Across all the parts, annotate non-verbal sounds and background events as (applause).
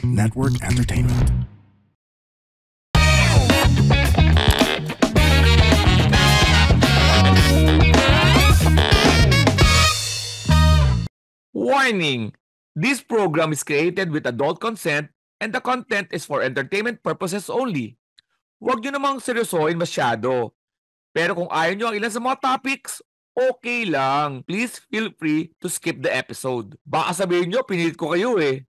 Network Entertainment. Warning! This program is created with adult consent and the content is for entertainment purposes only. Huwag nyo namang seryosoin masyado. Pero kung ayaw nyo ang ilan sa mga topics, okay lang. Please feel free to skip the episode. Baka sabihin nyo, pinilit ko kayo eh.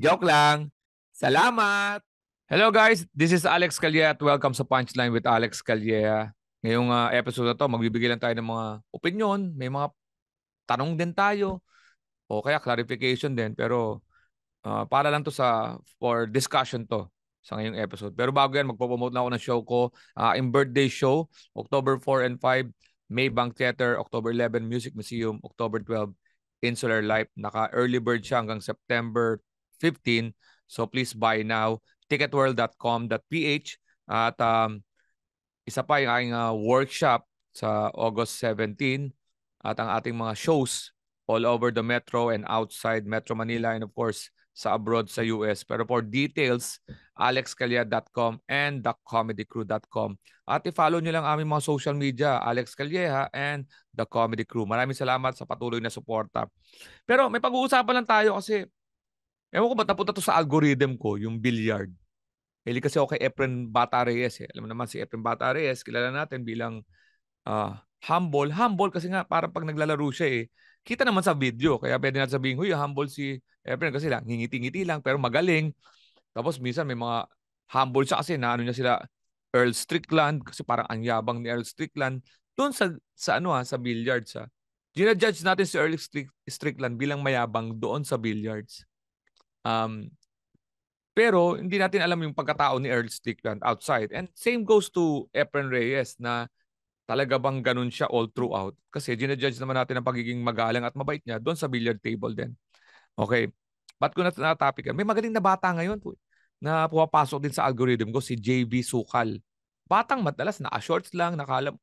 Joke lang. Salamat! Hello guys, this is Alex Calleja at welcome sa Punchline with Alex Calleja. Ngayong uh, episode na to, magbibigay lang tayo ng mga opinion, may mga tanong din tayo o kaya clarification din pero uh, para lang to sa for discussion to sa ngayong episode. Pero bago yan, magpo-promote na ako ng show ko, uh, ah, in birthday show, October 4 and 5, Maybank Theater, October 11, Music Museum, October 12, Insular Life. Naka early bird siya hanggang September 15. So please buy now. Ticketworld.com.ph At um, isa pa yung aking uh, workshop sa August 17 at ang ating mga shows all over the metro and outside Metro Manila and of course sa abroad sa US. Pero for details, alexcalieja.com and thecomedycrew.com. At i-follow nyo lang aming mga social media, Alex Calieja and The Comedy Crew. Maraming salamat sa patuloy na suporta. Pero may pag-uusapan lang tayo kasi Ewan ko ba, napunta to sa algorithm ko, yung billiard. Hili kasi ako kay Efren Bata Reyes. Eh. Alam mo naman si Efren Bata Reyes, kilala natin bilang uh, humble. Humble kasi nga, parang pag naglalaro siya eh, kita naman sa video. Kaya pwede natin sabihin, huy, humble si Efren kasi lang, ngingiti-ngiti lang, pero magaling. Tapos minsan may mga humble siya kasi na ano niya sila Earl Strickland kasi parang ang yabang ni Earl Strickland. Doon sa, sa ano ha, ah, sa billiards ha. Ah. judge natin si Earl Strickland bilang mayabang doon sa billiards. Um, pero hindi natin alam yung pagkatao ni Earl Strickland outside. And same goes to Efren Reyes na talaga bang ganun siya all throughout? Kasi ginajudge naman natin ang pagiging magalang at mabait niya doon sa billiard table din. Okay. Ba't ko na natatopic? May magaling na bata ngayon po eh, na pumapasok din sa algorithm ko, si JB Sukal. Batang madalas, na shorts lang, nakalam.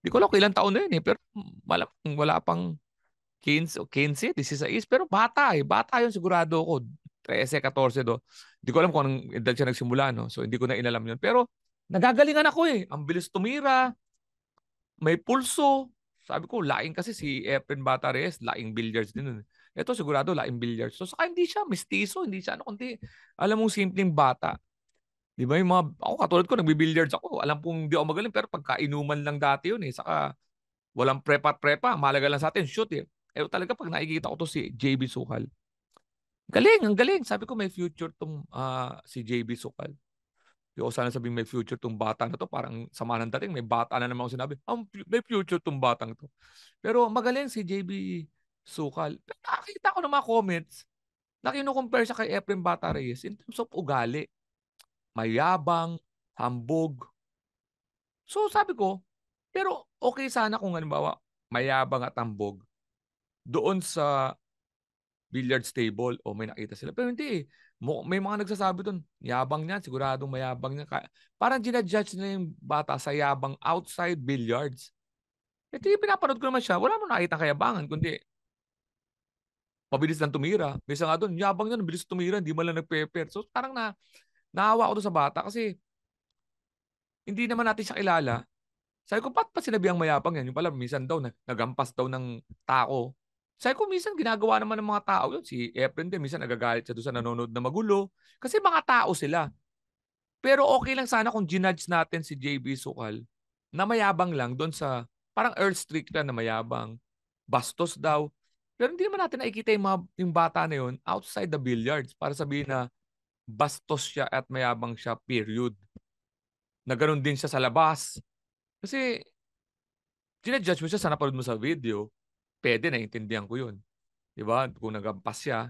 Hindi ko alam kung ilang taon na yun eh, pero wala, wala pang 15 o 15, 16, pero bata eh. Bata yun sigurado ko. 13, 14 do. Hindi ko alam kung anong edad siya nagsimula, no? So, hindi ko na inalam yun. Pero, nagagalingan ako eh. Ang bilis tumira. May pulso. Sabi ko, laing kasi si Efren Bata Reyes, laing billiards din. Eh. Ito sigurado laing billiards. So, saka hindi siya mistiso, hindi siya ano, kundi alam mong simpleng bata. Di ba yung mga, ako katulad ko, nagbibilliards ako. Alam kong hindi ako magaling, pero pagkainuman lang dati yun eh. Saka walang prepa-prepa, malaga lang sa atin, shoot eh. Eh talaga pag nakikita ko to si JB Sukal, Galing, ang galing. Sabi ko may future tong uh, si JB Sukal. Hindi ko sana sabihin may future tong bata na to. Parang sama ng dating, may bata na naman ako sinabi. Ang, may future tong batang to. Pero magaling si JB Sukal. Nakita ko ng mga comments na kinukompare siya kay Efrem Bata Reyes in terms of ugali. Mayabang, hambog. So sabi ko, pero okay sana kung halimbawa mayabang at hambog doon sa billiards table o oh, may nakita sila. Pero hindi eh. May mga nagsasabi doon, yabang niyan, siguradong mayabang niya. Parang ginajudge na yung bata sa yabang outside billiards. Eh, hindi pinapanood ko naman siya. Wala mo nakita kayabangan, kundi pabilis lang tumira. Bisa nga doon, yabang niyan, bilis tumira, hindi mo lang nagpe-pair. So parang na, naawa ko doon sa bata kasi hindi naman natin siya kilala. Sabi ko, ba't pa sinabi ang mayabang yan? Yung pala, minsan daw, nagampas daw ng tako sabi ko, minsan ginagawa naman ng mga tao yun. Si Efren din, minsan nagagalit siya doon sa nanonood na magulo. Kasi mga tao sila. Pero okay lang sana kung ginudge natin si JB Sukal na mayabang lang doon sa parang Earl Strickland na mayabang. Bastos daw. Pero hindi naman natin nakikita yung, mga, yung bata na yun outside the billiards para sabihin na bastos siya at mayabang siya, period. Na ganun din siya sa labas. Kasi, ginajudge mo siya sa napanood mo sa video pwede, intindihan ko yun. Di ba? Kung nagampas siya.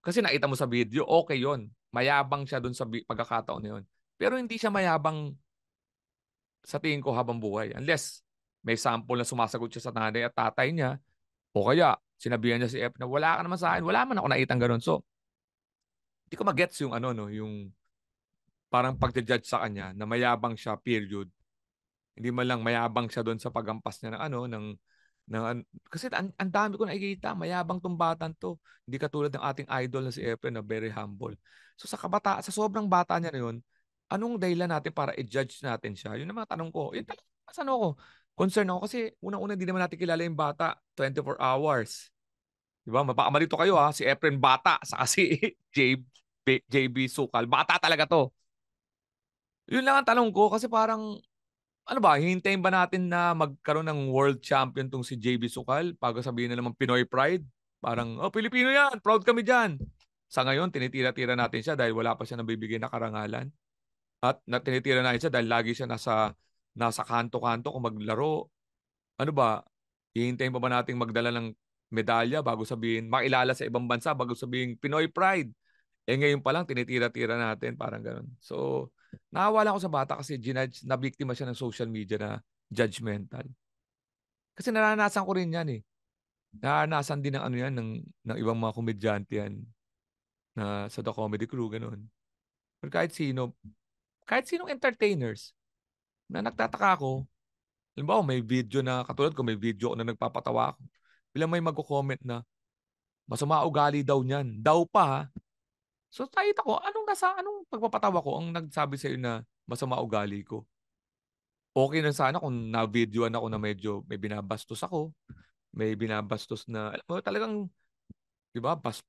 Kasi nakita mo sa video, okay 'yun. Mayabang siya doon sa pagkakataon na yun. Pero hindi siya mayabang sa tingin ko habang buhay. Unless may sample na sumasagot siya sa nanay at tatay niya o kaya sinabihan niya si F na wala ka naman sa akin, wala man ako naitang ganun. So, hindi ko magets yung ano, no, yung parang pagja-judge sa kanya na mayabang siya, period. Hindi man lang mayabang siya doon sa pagampas niya ng ano, ng ng kasi ang, ang dami ko nakikita, mayabang tong batang to. Hindi katulad ng ating idol na si Efren na very humble. So sa kabata, sa sobrang bata niya na 'yon, anong dahilan natin para i-judge natin siya? Yun ang mga tanong ko. Yun talaga, ano ko? Concern ako kasi unang-una hindi naman natin kilala yung bata 24 hours. Di ba? Mapakamalito kayo ha. Si Efren bata, sa si (laughs) JB, JB Sukal. Bata talaga to. Yun lang ang tanong ko kasi parang ano ba, hintayin ba natin na magkaroon ng world champion tong si JB Sukal? Pago sabihin na naman Pinoy Pride? Parang, oh, Pilipino yan, proud kami dyan. Sa ngayon, tinitira-tira natin siya dahil wala pa siya nabibigay na karangalan. At na, tinitira natin siya dahil lagi siya nasa, nasa kanto-kanto kung maglaro. Ano ba, hihintayin pa ba natin magdala ng medalya bago sabihin, makilala sa ibang bansa bago sabihin, Pinoy Pride. Eh ngayon pa lang, tinitira-tira natin, parang ganun. So, Nakawala ko sa bata kasi ginudge, nabiktima siya ng social media na judgmental. Kasi naranasan ko rin yan eh. Naranasan din ng ano yan, ng, ng ibang mga komedyante yan na sa The Comedy Crew, ganun. Pero kahit sino, kahit sinong entertainers na nagtataka ako, halimbawa may video na, katulad ko may video na nagpapatawa ako, bilang may magko-comment na, masama ugali daw niyan. Daw pa, So nakita ko, anong nasa, anong pagpapatawa ko ang nagsabi sa iyo na masama ugali ko? Okay na sana kung na-videoan ako na medyo may binabastos ako, may binabastos na, alam mo, talagang, di ba, bas,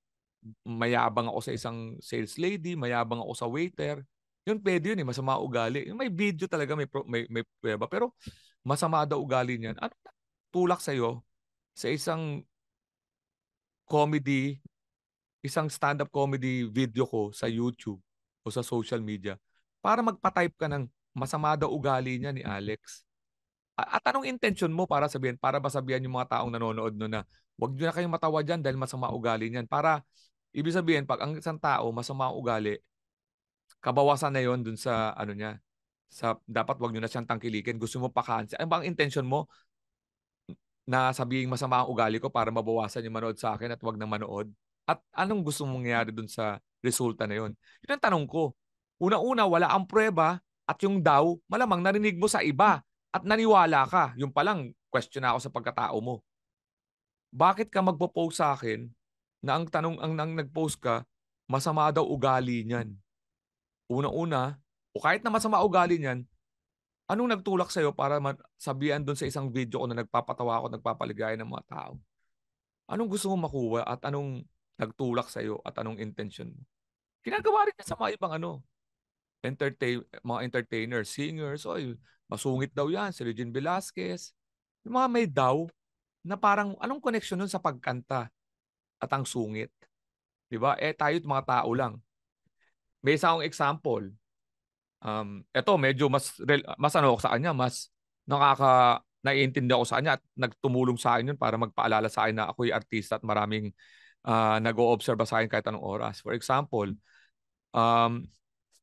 mayabang ako sa isang sales lady, mayabang ako sa waiter. Yun, pwede yun eh, masama ugali. May video talaga, may, may, may prueba, pero masama daw ugali niyan. Ano tulak sa'yo sa isang comedy isang stand-up comedy video ko sa YouTube o sa social media para magpa-type ka ng masama daw ugali niya ni Alex. At anong intention mo para sabihin, para ba sabihin yung mga taong nanonood no na wag nyo na kayong matawa dyan dahil masama ugali niyan. Para, ibig sabihin, pag ang isang tao masama ugali, kabawasan na yon dun sa ano niya. Sa, dapat wag niyo na siyang tangkilikin. Gusto mo pakaan siya. Ano ba intention mo? na sabihin masama ang ugali ko para mabawasan yung manood sa akin at wag nang manood. At anong gusto mong mangyari dun sa resulta na yun? Yun ang tanong ko. Una-una, wala ang prueba at yung daw, malamang narinig mo sa iba at naniwala ka. Yung palang question na ako sa pagkatao mo. Bakit ka magpo-post sa akin na ang tanong ang nang nag-post ka, masama daw ugali niyan? Una-una, o kahit na masama ugali niyan, anong nagtulak sa'yo para sabihan doon sa isang video ko na nagpapatawa ako, nagpapaligaya ng mga tao? Anong gusto mong makuha at anong nagtulak sa iyo at anong intention mo. Ginagawa rin niya sa mga ibang ano, entertain, mga entertainers, singers, oy, masungit daw yan, si Regine Velasquez. Yung mga may daw na parang anong connection nun sa pagkanta at ang sungit. 'Di ba? Eh tayo mga tao lang. May isa akong example. Um, eto, medyo mas mas ano ako sa kanya, mas nakaka naiintindi ako sa kanya at nagtumulong sa akin yun para magpaalala sa akin na ako'y artista at maraming uh, nag-oobserba sa akin kahit anong oras. For example, um,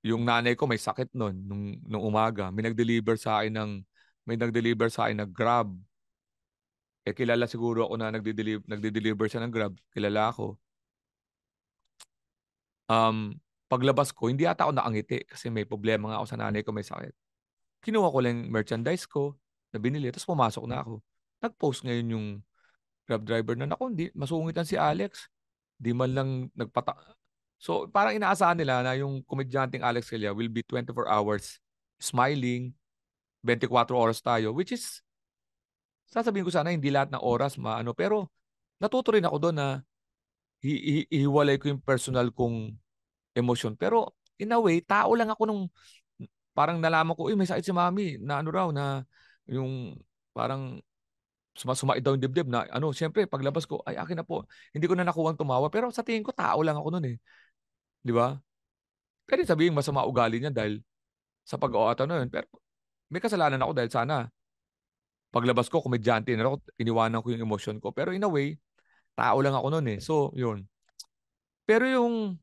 yung nanay ko may sakit noon nung, nung umaga. May nag-deliver sa akin ng may nag-deliver sa akin ng Grab. Eh kilala siguro ako na nagde-deliver nagde-deliver siya ng Grab. Kilala ako. Um, paglabas ko, hindi ata ako nakangiti kasi may problema nga ako sa nanay ko may sakit. Kinuha ko lang merchandise ko na binili tapos pumasok na ako. Nag-post ngayon yung Grab driver na, naku, di, masungitan si Alex. Di man lang nagpata... So parang inaasahan nila na yung komedyanteng Alex Calya will be 24 hours smiling, 24 hours tayo, which is, sasabihin ko sana, hindi lahat ng oras maano. Pero natuto rin ako doon na hi- hi- hiwalay ko yung personal kong emotion. Pero in a way, tao lang ako nung parang nalaman ko, eh, may sakit si mami, na ano raw, na yung parang sumasumait daw yung dibdib na ano, syempre paglabas ko, ay akin na po. Hindi ko na nakuha ang tumawa pero sa tingin ko tao lang ako noon eh. 'Di ba? Pwede sabihin masama ugali niya dahil sa pag-aata na yun. Pero may kasalanan ako dahil sana paglabas ko, komedyante na ako, iniwanan ko yung emotion ko. Pero in a way, tao lang ako noon eh. So, yun. Pero yung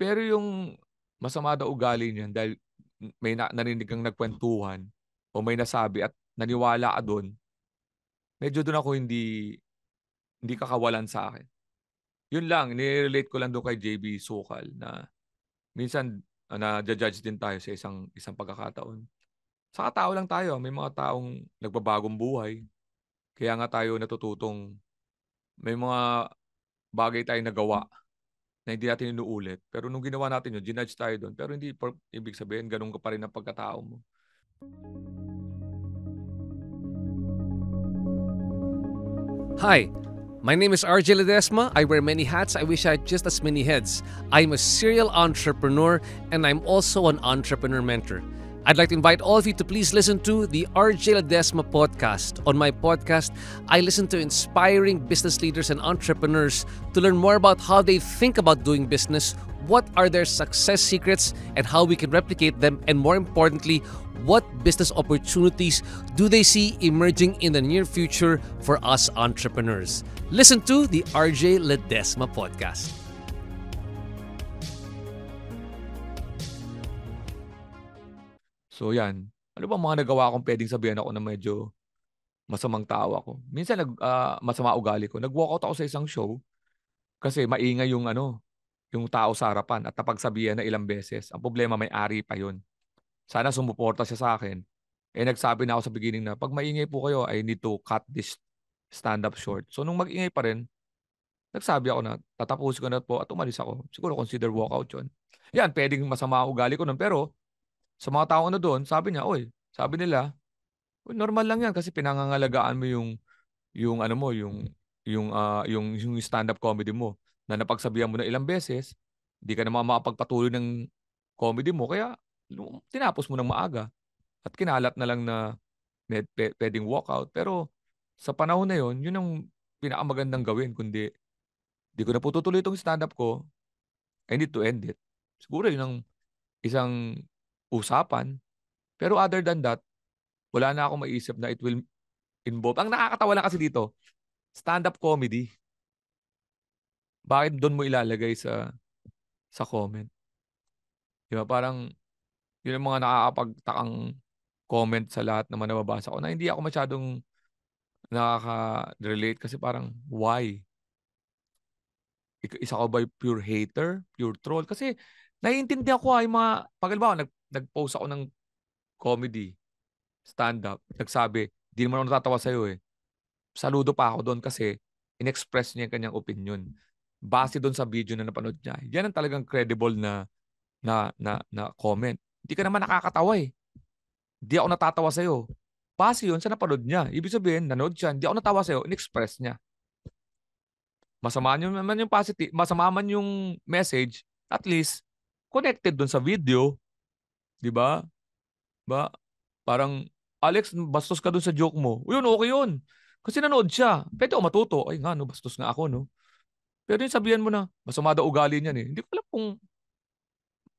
pero yung masama daw ugali niya dahil may na, narinig kang nagkwentuhan o may nasabi at naniwala ka doon medyo doon ako hindi hindi kakawalan sa akin. Yun lang, nirelate ko lang doon kay JB Sukal na minsan ah, na-judge din tayo sa isang isang pagkakataon. Sa tao lang tayo, may mga taong nagbabagong buhay. Kaya nga tayo natututong may mga bagay tayong nagawa na hindi natin inuulit. Pero nung ginawa natin yun, ginudge tayo doon. Pero hindi, ibig sabihin, ganun ka pa rin ang pagkatao mo. Hi, my name is RJ Ledesma. I wear many hats. I wish I had just as many heads. I'm a serial entrepreneur and I'm also an entrepreneur mentor. I'd like to invite all of you to please listen to the RJ Ledesma podcast. On my podcast, I listen to inspiring business leaders and entrepreneurs to learn more about how they think about doing business, what are their success secrets and how we can replicate them, and more importantly, what business opportunities do they see emerging in the near future for us entrepreneurs? Listen to the RJ Ledesma podcast. So yan, ano ba mga nagawa kong pwedeng sabihan ako na medyo masamang tao ako? Minsan nag, uh, masama ugali ko. Nag-walkout ako sa isang show kasi maingay yung ano, yung tao sa harapan at napagsabihan na ilang beses. Ang problema may ari pa yun. Sana sumuporta siya sa akin. Eh nagsabi na ako sa beginning na pag maingay po kayo, I need to cut this stand-up short. So nung mag-ingay pa rin, nagsabi ako na tatapusin ko na po at umalis ako. Siguro consider walkout yun. Yan, pwedeng masama ang ugali ko nun. Pero sa mga tao na doon, sabi niya, oy, sabi nila, normal lang yan kasi pinangangalagaan mo yung yung ano mo, yung yung uh, yung, yung stand-up comedy mo na napagsabihan mo na ilang beses, hindi ka naman makapagpatuloy ng comedy mo, kaya tinapos mo ng maaga at kinalat na lang na med, pe, pwedeng walkout. Pero sa panahon na yon yun ang pinakamagandang gawin, kundi di ko na tutuloy itong stand-up ko, I need to end it. Siguro yun ang isang usapan. Pero other than that, wala na akong maisip na it will involve. Ang nakakatawa lang kasi dito, stand-up comedy bakit doon mo ilalagay sa sa comment? Di ba? Parang yun ang mga nakakapagtakang comment sa lahat naman nababasa ko na hindi ako masyadong nakaka-relate kasi parang why? Isa ko ba yung pure hater? Pure troll? Kasi naiintindihan ko ay ah, mga, pag nag, nag-post ako ng comedy, stand-up, nagsabi, di naman ako natatawa sa'yo eh. Saludo pa ako doon kasi in-express niya yung kanyang opinion base doon sa video na napanood niya. Yan ang talagang credible na na na, na comment. Hindi ka naman nakakatawa eh. Hindi ako natatawa sa iyo. Base 'yon sa napanood niya. Ibig sabihin, nanood siya, hindi ako natawa sa iyo, inexpress niya. Masama man yung positive, masama man yung message, at least connected doon sa video, 'di ba? Ba parang Alex, bastos ka doon sa joke mo. Yun, okay yun. Kasi nanood siya. Pwede ako matuto. Ay nga, no, bastos nga ako, no. Pero yung sabihan mo na, masama daw ugali niyan eh. Hindi ko alam kung,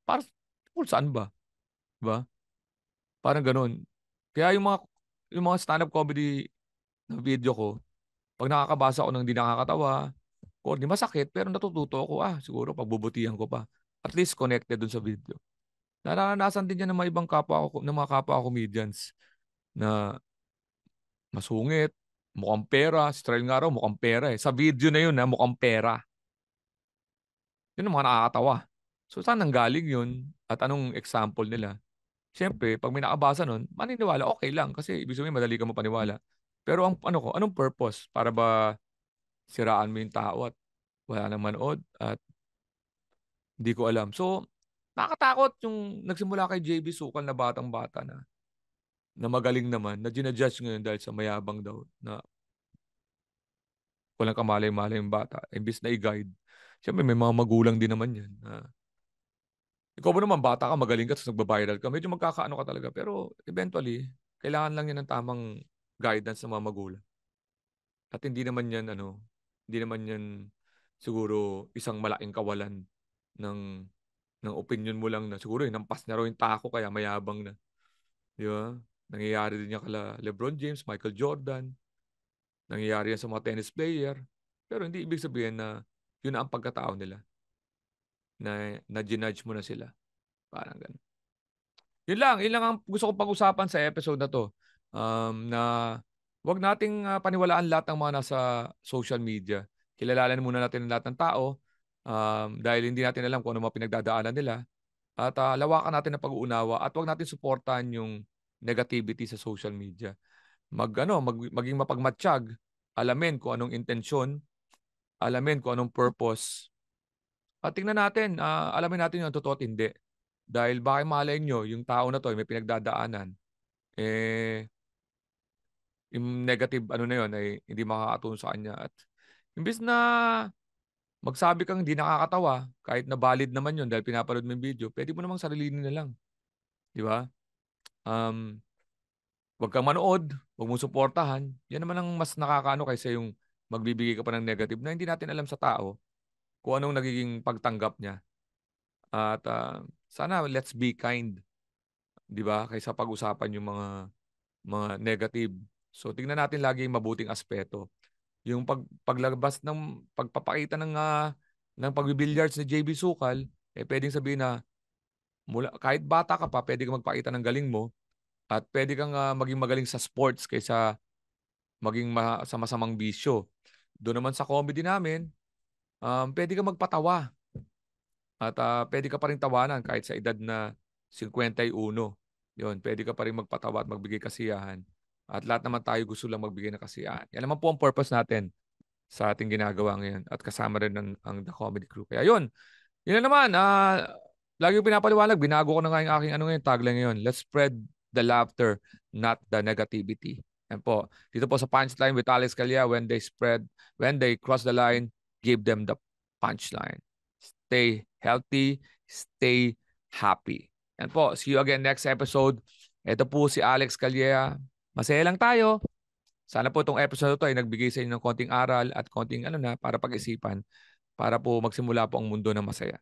para, kung saan ba? Diba? Parang ganun. Kaya yung mga, yung mga stand-up comedy na video ko, pag nakakabasa ako ng hindi nakakatawa, ko, di masakit, pero natututo ako, ah, siguro pagbubutihan ko pa. At least connected dun sa video. Naranasan din yan ng mga ibang kapwa ko, ng mga kapwa comedians na masungit, Mukhang pera. Si Trial nga raw, mukhang pera eh. Sa video na yun, ha, mukhang pera. Yun ang mga nakakatawa. So saan nanggaling yun? At anong example nila? Siyempre, pag may nakabasa nun, maniniwala, okay lang. Kasi ibig sabihin, madali ka mo paniwala. Pero ang ano ko, anong purpose? Para ba siraan mo yung tao at wala nang manood at hindi ko alam. So, nakakatakot yung nagsimula kay JB Sukal na batang-bata na na magaling naman, na ginajudge ngayon dahil sa mayabang daw, na walang kamalay-malay yung bata, imbis na i-guide. Siyempre, may mga magulang din naman yan. Na, ikaw ba naman, bata ka, magaling ka, tapos nagbabiral ka, medyo magkakaano ka talaga. Pero eventually, kailangan lang yan ng tamang guidance ng mga magulang. At hindi naman yan, ano, hindi naman yan siguro isang malaking kawalan ng ng opinion mo lang na siguro yun, nampas na raw yung tako kaya mayabang na. Di ba? Nangyayari din yan kala Lebron James, Michael Jordan. Nangyayari yan sa mga tennis player. Pero hindi ibig sabihin na yun ang pagkatao nila. Na, na ginudge mo na sila. Parang ganun. Yun lang. Yun lang ang gusto kong pag-usapan sa episode na to. Um, na wag nating uh, paniwalaan lahat ng mga nasa social media. Kilalalan muna natin ang lahat ng tao. Um, dahil hindi natin alam kung ano mga pinagdadaanan nila. At uh, lawakan natin ng pag-uunawa at wag natin suportahan yung negativity sa social media. Mag, ano, mag, maging mapagmatsyag, alamin kung anong intensyon, alamin kung anong purpose. At tingnan natin, uh, alamin natin yung totoo at hindi. Dahil baka malay nyo, yung tao na to, may pinagdadaanan. Eh, yung negative ano na yun ay hindi makakatulong sa kanya. At imbis na magsabi kang hindi nakakatawa, kahit na valid naman yun dahil pinapanood mo yung video, pwede mo namang sarilihin na lang. Di ba? Um, wag kang manood, wag mo suportahan. Yan naman ang mas nakakaano kaysa yung magbibigay ka pa ng negative na hindi natin alam sa tao kung anong nagiging pagtanggap niya. At uh, sana let's be kind. 'Di ba? Kaysa pag-usapan yung mga mga negative. So tingnan natin lagi yung mabuting aspeto. Yung pag paglabas ng pagpapakita ng uh, ng pagbibilliards ni JB Sukal, eh pwedeng sabihin na mula, kahit bata ka pa, pwede kang magpakita ng galing mo at pwede kang uh, maging magaling sa sports kaysa maging ma- sa masamang bisyo. Doon naman sa comedy namin, um, pwede kang magpatawa. At uh, pwede ka pa rin tawanan kahit sa edad na 51. Yun, pwede ka pa rin magpatawa at magbigay kasiyahan. At lahat naman tayo gusto lang magbigay ng kasiyahan. Yan naman po ang purpose natin sa ating ginagawa ngayon at kasama rin ng ang The Comedy Crew. Kaya yun, yun na naman. Uh, Lagi ko pinapaliwanag, binago ko na nga yung aking ano ngayon, tagline ngayon. Let's spread the laughter, not the negativity. Yan po. Dito po sa punchline with Alex Calia, when they spread, when they cross the line, give them the punchline. Stay healthy, stay happy. Yan po. See you again next episode. Ito po si Alex Calia. Masaya lang tayo. Sana po itong episode to ay nagbigay sa inyo ng konting aral at konting ano na para pag-isipan para po magsimula po ang mundo ng masaya.